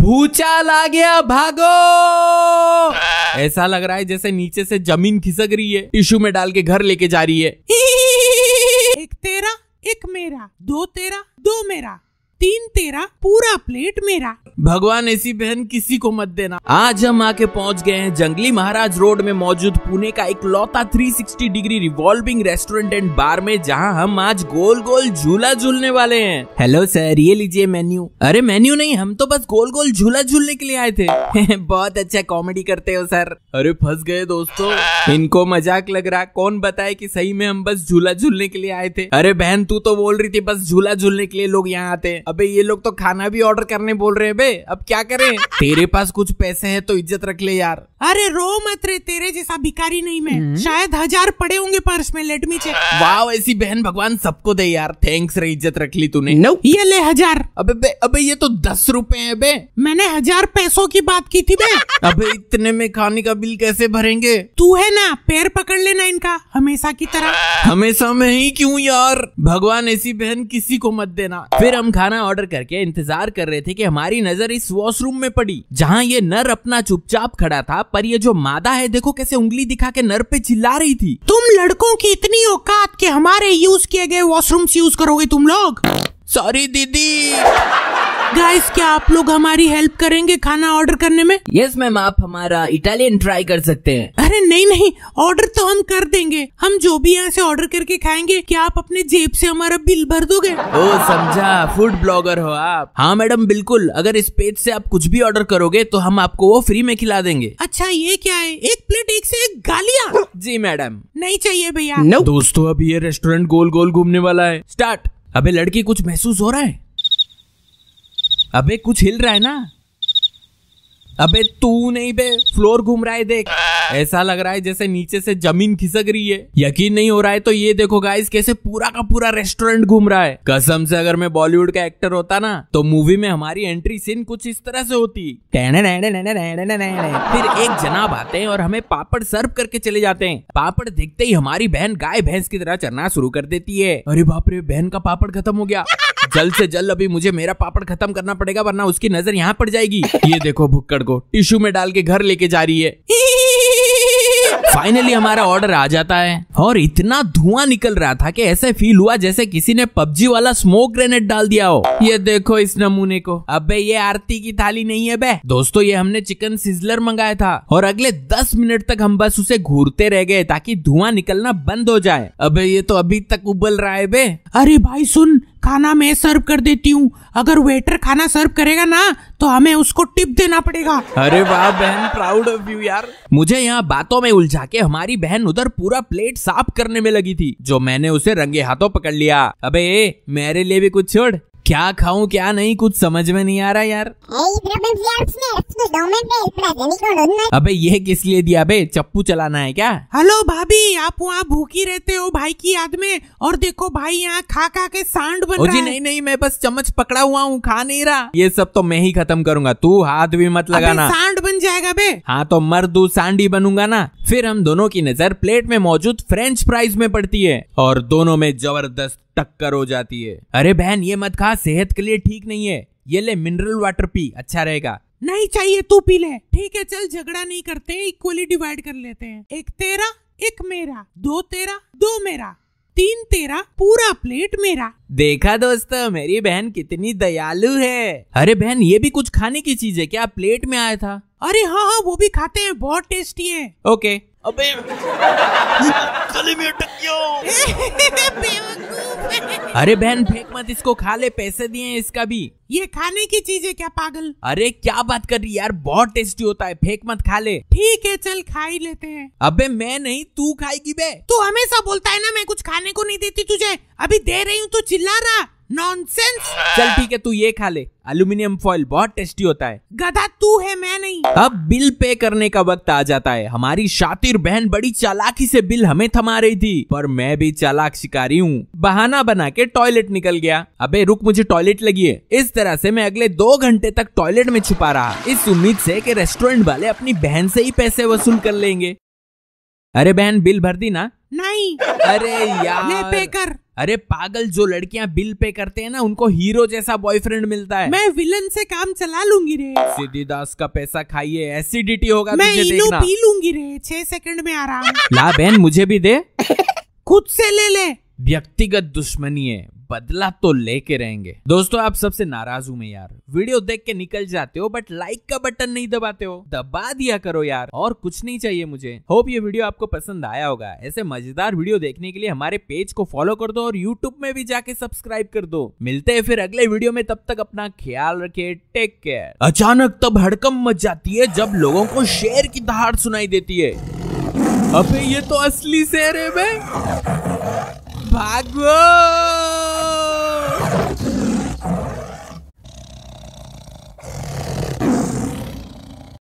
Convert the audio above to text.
भूचाल आ गया भागो ऐसा लग रहा है जैसे नीचे से जमीन खिसक रही है टिश्यू में डाल के घर लेके जा रही है एक तेरा एक मेरा दो तेरा दो मेरा तीन तेरा पूरा प्लेट मेरा भगवान ऐसी बहन किसी को मत देना आज हम आके पहुंच गए हैं जंगली महाराज रोड में मौजूद पुणे का एक लौता 360 degree revolving restaurant and bar में जहां हम आज गोल गोल झूला झूलने वाले हैं हेलो सर ये लीजिए मेन्यू अरे मेन्यू नहीं हम तो बस गोल गोल झूला झूलने के लिए आए थे बहुत अच्छा कॉमेडी करते हो सर अरे फंस गए दोस्तों इनको मजाक लग रहा कौन बताए की सही में हम बस झूला झूलने के लिए आए थे अरे बहन तू तो बोल रही थी बस झूला झूलने के लिए लोग यहाँ आते हैं अबे ये लोग तो खाना भी ऑर्डर करने बोल रहे हैं बे अब क्या करें तेरे पास कुछ पैसे हैं तो इज्जत रख ले यार अरे रो मत रे तेरे जैसा भिखारी नहीं मैं हम्म। शायद हजार पड़े होंगे पर्स में लेट मी चेक वाह ऐसी बहन भगवान सबको दे यार थैंक्स रे इज्जत रख ली तूने नो ये ले हजार अबे बे अबे ये तो दस रुपए है बे मैंने हजार पैसों की बात की थी बे अबे इतने में खाने का बिल कैसे भरेंगे तू है ना पैर पकड़ लेना इनका हमेशा की तरह हमेशा में ही क्यूँ यार भगवान ऐसी बहन किसी को मत देना फिर हम खाना खाना ऑर्डर करके इंतजार कर रहे थे कि हमारी नजर इस वॉशरूम में पड़ी जहाँ ये नर अपना चुपचाप खड़ा था पर ये जो मादा है देखो कैसे उंगली दिखा के नर पे चिल्ला रही थी तुम लड़कों की इतनी औकात के हमारे यूज किए गए वॉशरूम यूज करोगे तुम लोग सॉरी दीदी गाइस क्या आप लोग हमारी हेल्प करेंगे खाना ऑर्डर करने में यस मैम आप हमारा इटालियन ट्राई कर सकते हैं अरे नहीं नहीं ऑर्डर तो हम कर देंगे हम जो भी यहाँ से ऑर्डर करके खाएंगे क्या आप अपने जेब से हमारा बिल भर दोगे ओ समझा फूड ब्लॉगर हो आप हाँ मैडम बिल्कुल अगर इस पेज से आप कुछ भी ऑर्डर करोगे तो हम आपको वो फ्री में खिला देंगे अच्छा ये क्या है एक प्लेट एक से एक गालिया जी मैडम नहीं चाहिए भैया दोस्तों अभी ये रेस्टोरेंट गोल गोल घूमने वाला है स्टार्ट अबे लड़की कुछ महसूस हो रहा है अबे कुछ हिल रहा है ना अबे तू नहीं बे फ्लोर घूम रहा है देख ऐसा लग रहा है जैसे नीचे से जमीन खिसक रही है यकीन नहीं हो रहा है तो ये देखो गाइस कैसे पूरा का पूरा रेस्टोरेंट घूम रहा है कसम से अगर मैं बॉलीवुड का एक्टर होता ना तो मूवी में हमारी एंट्री सीन कुछ इस तरह से होती नेने नेने फिर एक जनाब आते हैं और हमें पापड़ सर्व करके चले जाते हैं पापड़ देखते ही हमारी बहन गाय भैंस की तरह चरना शुरू कर देती है अरे बाप रे बहन का पापड़ खत्म हो गया जल्द से जल्द अभी मुझे मेरा पापड़ खत्म करना पड़ेगा वरना उसकी नजर यहाँ पड़ जाएगी ये देखो भुक्कड़ को टिश्यू में डाल के घर लेके जा रही है फाइनली हमारा ऑर्डर आ जाता है और इतना धुआं निकल रहा था कि ऐसे फील हुआ जैसे किसी ने पबजी वाला स्मोक ग्रेनेड डाल दिया हो ये देखो इस नमूने को अबे ये आरती की थाली नहीं है बे दोस्तों ये हमने चिकन सिजलर मंगाया था और अगले दस मिनट तक हम बस उसे घूरते रह गए ताकि धुआं निकलना बंद हो जाए अबे ये तो अभी तक उबल रहा है बे अरे भाई सुन खाना मैं सर्व कर देती हूँ अगर वेटर खाना सर्व करेगा ना तो हमें उसको टिप देना पड़ेगा अरे वाह बहन प्राउड ऑफ यू यार मुझे यहाँ बातों में उलझा के हमारी बहन उधर पूरा प्लेट साफ करने में लगी थी जो मैंने उसे रंगे हाथों पकड़ लिया अबे मेरे लिए भी कुछ छोड़ क्या खाऊं क्या नहीं कुछ समझ में नहीं आ रहा यार तो अबे ये किस लिए दिया अबे चप्पू चलाना है क्या हेलो भाभी आप वहाँ भूखी रहते हो भाई की याद में और देखो भाई यहाँ खा खा के सांड बन रहा है नहीं नहीं मैं बस चम्मच पकड़ा हुआ हूँ खा नहीं रहा ये सब तो मैं ही खत्म करूंगा तू हाथ भी मत लगाना सांड बन जाएगा बे हाँ तो मर दू सांड ही बनूंगा ना फिर हम दोनों की नजर प्लेट में मौजूद फ्रेंच फ्राइज में पड़ती है और दोनों में जबरदस्त टक्कर हो जाती है अरे बहन ये मत खा सेहत के लिए ठीक नहीं है ये ले मिनरल वाटर पी अच्छा रहेगा नहीं चाहिए तू पी ले ठीक है चल झगड़ा नहीं करते इक्वली डिवाइड कर लेते हैं एक तेरा एक मेरा दो तेरा दो मेरा तीन तेरा पूरा प्लेट मेरा देखा दोस्तों मेरी बहन कितनी दयालु है अरे बहन ये भी कुछ खाने की चीज है क्या प्लेट में आया था अरे हाँ हाँ वो भी खाते हैं बहुत टेस्टी है ओके अबे गले में अटक गया अरे बहन फेंक मत इसको खा ले पैसे दिए इसका भी ये खाने की चीज है क्या पागल अरे क्या बात कर रही यार बहुत टेस्टी होता है फेंक मत खा ले ठीक है चल खा ही लेते हैं अबे मैं नहीं तू खाएगी बे तू हमेशा बोलता है ना मैं कुछ खाने को नहीं देती तुझे अभी दे रही हूँ तो चिल्ला रहा नॉनसेंस चल ठीक है तू ये खा ले एल्यूमिनियम फॉइल बहुत टेस्टी होता है गधा तू है मैं नहीं अब बिल पे करने का वक्त आ जाता है हमारी शातिर बहन बड़ी चालाकी से बिल हमें थमा रही थी पर मैं भी चालाक शिकारी हूँ बहाना बना के टॉयलेट निकल गया अबे रुक मुझे टॉयलेट लगी है इस तरह से मैं अगले दो घंटे तक टॉयलेट में छुपा रहा इस उम्मीद से कि रेस्टोरेंट वाले अपनी बहन से ही पैसे वसूल कर लेंगे अरे बहन बिल भर दी ना नहीं अरे यार ले पे कर अरे पागल जो लड़कियां बिल पे करते हैं ना उनको हीरो जैसा बॉयफ्रेंड मिलता है मैं विलन से काम चला लूंगी रे सिद्धि दास का पैसा खाइए एसिडिटी होगा मैं तुझे देखना पी लूंगी रे छह सेकंड में आराम ला बहन मुझे भी दे खुद से ले ले व्यक्तिगत दुश्मनी है बदला तो लेके रहेंगे दोस्तों आप सबसे नाराज हूँ मैं यार वीडियो देख के निकल जाते हो बट लाइक का बटन नहीं दबाते हो दबा दिया करो यार और कुछ नहीं चाहिए मुझे होप ये वीडियो आपको पसंद आया होगा ऐसे मजेदार वीडियो देखने के लिए हमारे पेज को फॉलो कर दो और यूट्यूब में भी जाके सब्सक्राइब कर दो मिलते हैं फिर अगले वीडियो में तब तक अपना ख्याल रखे टेक केयर अचानक तब हड़कम मच जाती है जब लोगों को शेर की दहाड़ सुनाई देती है अबे ये तो असली शेर है भागो